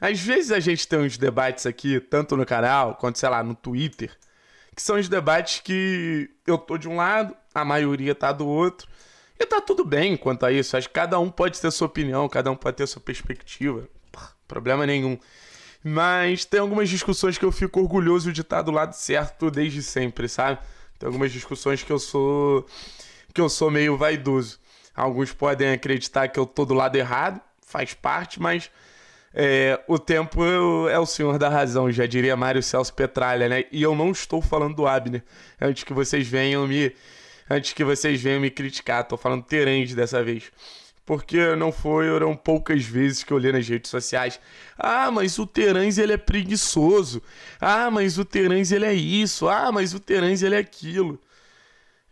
Às vezes a gente tem uns debates aqui, tanto no canal quanto, sei lá, no Twitter, que são os debates que eu tô de um lado, a maioria tá do outro. E tá tudo bem quanto a isso. Acho que cada um pode ter sua opinião, cada um pode ter sua perspectiva. problema nenhum. Mas tem algumas discussões que eu fico orgulhoso de estar tá do lado certo desde sempre, sabe? Tem algumas discussões que eu sou. que eu sou meio vaidoso. Alguns podem acreditar que eu tô do lado errado, faz parte, mas é, o tempo é, é o senhor da razão, já diria Mário Celso Petralha, né? E eu não estou falando do Abner. Antes que vocês venham me. Antes que vocês venham me criticar, estou falando Terende dessa vez. Porque não foram poucas vezes que eu olhei nas redes sociais. Ah, mas o Terãs ele é preguiçoso. Ah, mas o Terãs ele é isso. Ah, mas o Terãs ele é aquilo.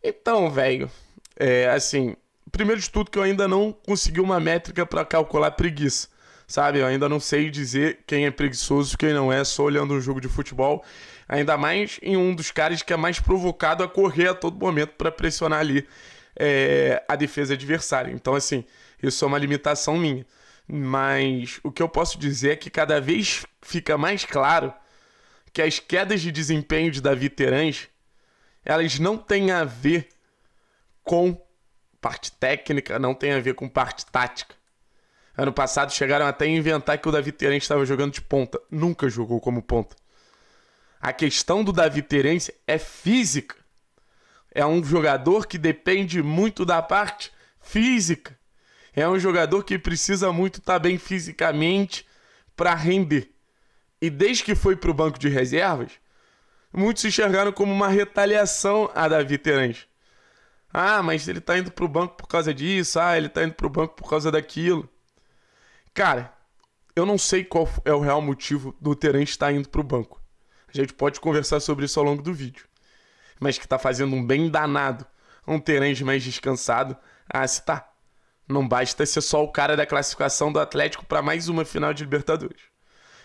Então, velho, é assim, primeiro de tudo que eu ainda não consegui uma métrica para calcular preguiça sabe? Eu ainda não sei dizer quem é preguiçoso e quem não é, só olhando um jogo de futebol. Ainda mais em um dos caras que é mais provocado a correr a todo momento para pressionar ali é, a defesa adversária. Então, assim, isso é uma limitação minha. Mas o que eu posso dizer é que cada vez fica mais claro que as quedas de desempenho de Davi Terãs, elas não têm a ver com parte técnica, não tem a ver com parte tática. Ano passado chegaram até a inventar que o Davi Terence estava jogando de ponta. Nunca jogou como ponta. A questão do Davi Terence é física. É um jogador que depende muito da parte física. É um jogador que precisa muito estar tá bem fisicamente para render. E desde que foi para o banco de reservas, muitos se enxergaram como uma retaliação a Davi Terence. Ah, mas ele está indo para o banco por causa disso. Ah, ele está indo para o banco por causa daquilo. Cara, eu não sei qual é o real motivo do Terence estar indo para o banco. A gente pode conversar sobre isso ao longo do vídeo. Mas que está fazendo um bem danado um Terence mais descansado. Ah, se tá. Não basta ser só o cara da classificação do Atlético para mais uma final de Libertadores.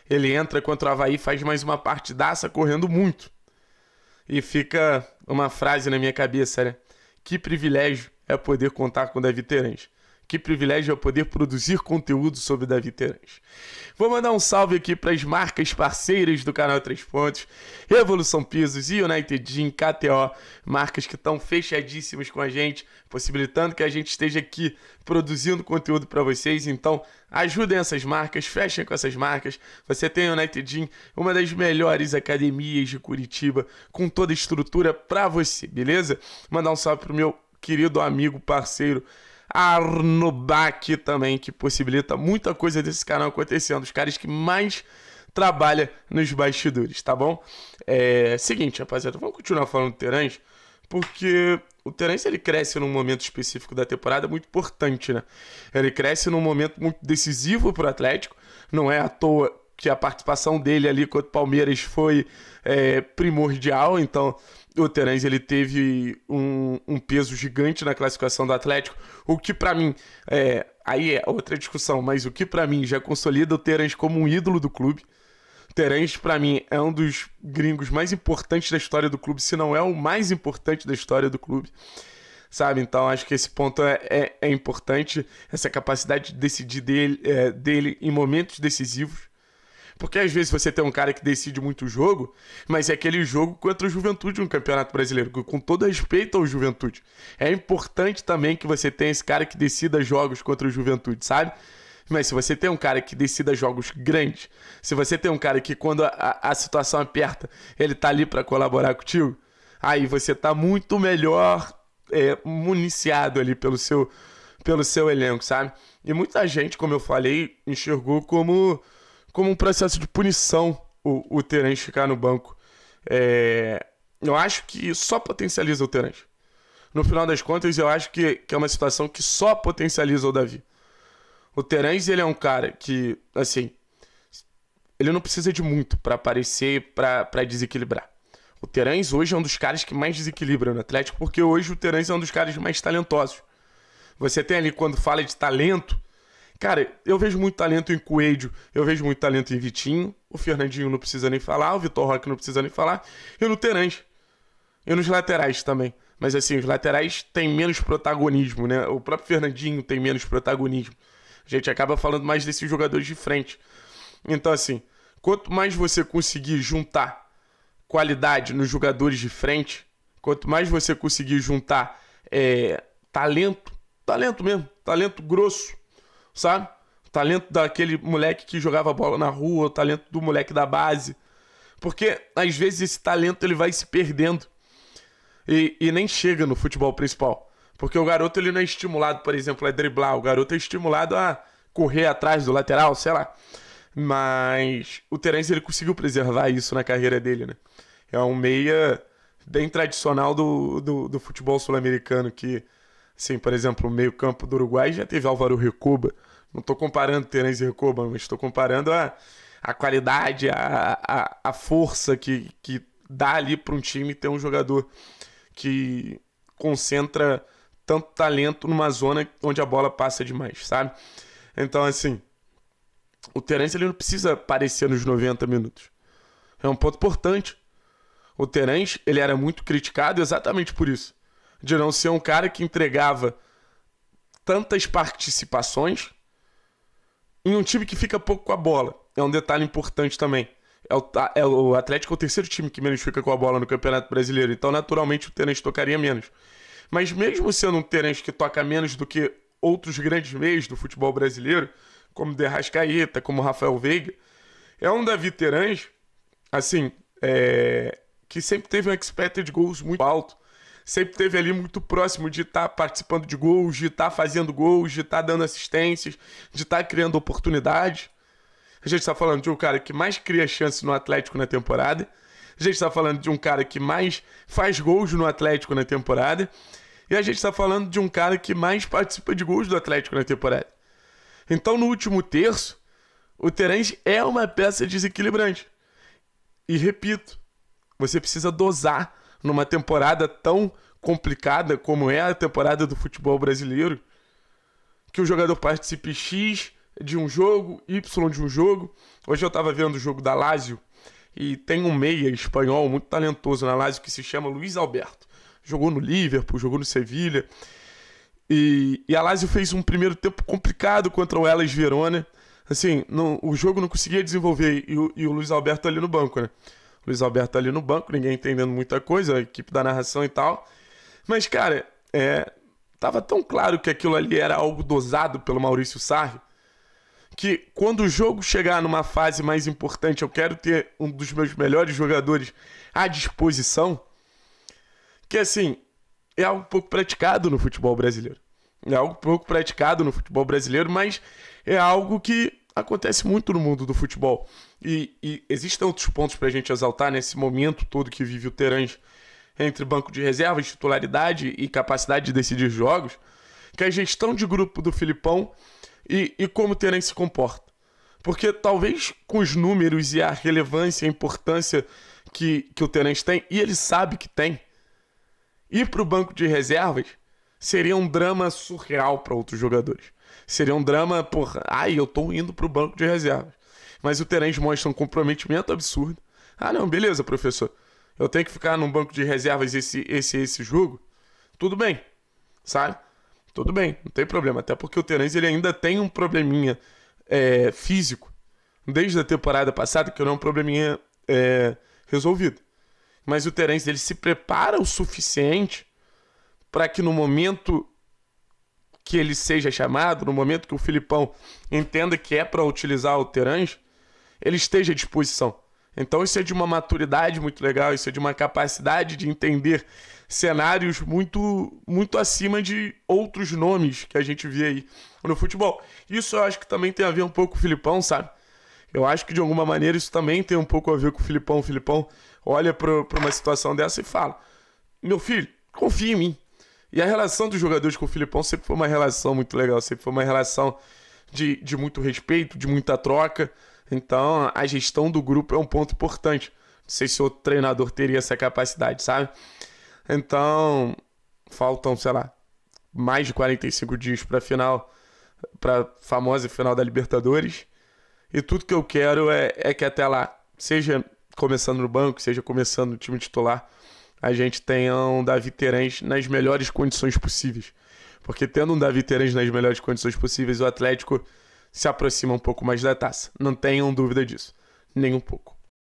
Ele entra contra o Havaí, faz mais uma partidaça correndo muito. E fica uma frase na minha cabeça, né? Que privilégio é poder contar com o Davi Terence. Que privilégio é poder produzir conteúdo sobre Davi Terãs. Vou mandar um salve aqui para as marcas parceiras do canal Três Pontos, Revolução Pisos e United Gym, KTO, marcas que estão fechadíssimas com a gente, possibilitando que a gente esteja aqui produzindo conteúdo para vocês. Então, ajudem essas marcas, fechem com essas marcas. Você tem United Gym, uma das melhores academias de Curitiba, com toda a estrutura para você, beleza? Mandar um salve pro meu querido amigo, parceiro, Arnobac também, que possibilita muita coisa desse canal acontecendo. Os caras que mais trabalham nos bastidores, tá bom? É seguinte, rapaziada, vamos continuar falando do Terence, porque o Terence ele cresce num momento específico da temporada muito importante, né? Ele cresce num momento muito decisivo para o Atlético. Não é à toa que a participação dele ali contra o Palmeiras foi é, primordial, então o Terence ele teve um, um, peso gigante na classificação do Atlético, o que para mim é, aí é outra discussão, mas o que para mim já consolida o Terence como um ídolo do clube. Terence para mim é um dos gringos mais importantes da história do clube, se não é o mais importante da história do clube. Sabe, então acho que esse ponto é, é, é importante, essa capacidade de decidir dele, é, dele em momentos decisivos. Porque às vezes você tem um cara que decide muito o jogo, mas é aquele jogo contra o Juventude no Campeonato Brasileiro, com todo respeito ao Juventude. É importante também que você tenha esse cara que decida jogos contra o Juventude, sabe? Mas se você tem um cara que decida jogos grandes, se você tem um cara que quando a, a situação aperta, ele tá ali para colaborar contigo, aí você tá muito melhor é, municiado ali pelo seu, pelo seu elenco, sabe? E muita gente, como eu falei, enxergou como como um processo de punição o, o Terence ficar no banco. É, eu acho que só potencializa o Terence. No final das contas, eu acho que, que é uma situação que só potencializa o Davi. O Terence, ele é um cara que, assim, ele não precisa de muito para aparecer, para desequilibrar. O Terence hoje é um dos caras que mais desequilibra no Atlético, porque hoje o Terence é um dos caras mais talentosos. Você tem ali, quando fala de talento, Cara, eu vejo muito talento em Coelho, eu vejo muito talento em Vitinho, o Fernandinho não precisa nem falar, o Vitor Roque não precisa nem falar, e no Terãs. E nos laterais também. Mas assim, os laterais têm menos protagonismo, né? O próprio Fernandinho tem menos protagonismo. A gente acaba falando mais desses jogadores de frente. Então, assim, quanto mais você conseguir juntar qualidade nos jogadores de frente, quanto mais você conseguir juntar é, talento, talento mesmo, talento grosso sabe? O talento daquele moleque que jogava bola na rua, o talento do moleque da base. Porque às vezes esse talento ele vai se perdendo e, e nem chega no futebol principal. Porque o garoto ele não é estimulado, por exemplo, a driblar. O garoto é estimulado a correr atrás do lateral, sei lá. Mas o Terence ele conseguiu preservar isso na carreira dele, né? É um meia bem tradicional do, do, do futebol sul-americano que Sim, por exemplo, o meio-campo do Uruguai já teve Álvaro Recoba. Não estou comparando Terence Recoba, mas estou comparando a, a qualidade, a, a, a força que, que dá ali para um time ter um jogador que concentra tanto talento numa zona onde a bola passa demais, sabe? Então, assim, o Terence ele não precisa aparecer nos 90 minutos. É um ponto importante. O Terence ele era muito criticado exatamente por isso de não ser um cara que entregava tantas participações em um time que fica pouco com a bola. É um detalhe importante também. É o, é o Atlético é o terceiro time que menos fica com a bola no Campeonato Brasileiro, então naturalmente o Terence tocaria menos. Mas mesmo sendo um Terence que toca menos do que outros grandes meios do futebol brasileiro, como Derrascaeta, como Rafael Veiga, é um Davi Terans, assim, é, que sempre teve um expected goals muito alto sempre teve ali muito próximo de estar tá participando de gols, de estar tá fazendo gols, de estar tá dando assistências, de estar tá criando oportunidades. A gente está falando de um cara que mais cria chance no Atlético na temporada. A gente está falando de um cara que mais faz gols no Atlético na temporada. E a gente está falando de um cara que mais participa de gols do Atlético na temporada. Então, no último terço, o Terence é uma peça desequilibrante. E repito, você precisa dosar numa temporada tão complicada como é a temporada do futebol brasileiro, que o jogador participe X de um jogo, Y de um jogo. Hoje eu estava vendo o jogo da Lazio e tem um meia espanhol muito talentoso na Lazio que se chama Luiz Alberto. Jogou no Liverpool, jogou no Sevilha. E, e a Lazio fez um primeiro tempo complicado contra o Elas Verona. Assim, o jogo não conseguia desenvolver e o, e o Luiz Alberto ali no banco, né? Luiz Alberto ali no banco, ninguém entendendo muita coisa, a equipe da narração e tal. Mas, cara, é, tava tão claro que aquilo ali era algo dosado pelo Maurício Sarri, que quando o jogo chegar numa fase mais importante, eu quero ter um dos meus melhores jogadores à disposição, que assim, é algo pouco praticado no futebol brasileiro. É algo pouco praticado no futebol brasileiro, mas é algo que acontece muito no mundo do futebol. E, e existem outros pontos para a gente exaltar nesse momento todo que vive o Terãs entre banco de reservas, titularidade e capacidade de decidir jogos, que é a gestão de grupo do Filipão e, e como o Terence se comporta. Porque talvez com os números e a relevância, a importância que, que o Terence tem, e ele sabe que tem, ir para o banco de reservas seria um drama surreal para outros jogadores. Seria um drama, porra, ai, eu estou indo para o banco de reservas. Mas o Terence mostra um comprometimento absurdo. Ah, não, beleza, professor. Eu tenho que ficar num banco de reservas esse, esse, esse jogo? Tudo bem, sabe? Tudo bem, não tem problema. Até porque o Terence ele ainda tem um probleminha é, físico desde a temporada passada, que não é um probleminha é, resolvido. Mas o Terence ele se prepara o suficiente para que no momento que ele seja chamado, no momento que o Filipão entenda que é para utilizar o Terence, ele esteja à disposição. Então isso é de uma maturidade muito legal, isso é de uma capacidade de entender cenários muito muito acima de outros nomes que a gente vê aí no futebol. Isso eu acho que também tem a ver um pouco com o Filipão, sabe? Eu acho que de alguma maneira isso também tem um pouco a ver com o Filipão. O Filipão olha para uma situação dessa e fala: Meu filho, confia em mim. E a relação dos jogadores com o Filipão sempre foi uma relação muito legal, sempre foi uma relação de, de muito respeito, de muita troca. Então, a gestão do grupo é um ponto importante. Não sei se outro treinador teria essa capacidade, sabe? Então, faltam, sei lá, mais de 45 dias para a final, para famosa final da Libertadores. E tudo que eu quero é, é que até lá, seja começando no banco, seja começando no time titular, a gente tenha um Davi Terens nas melhores condições possíveis. Porque tendo um Davi Terens nas melhores condições possíveis, o Atlético se aproxima um pouco mais da taça. Não tenham dúvida disso. Nem um pouco.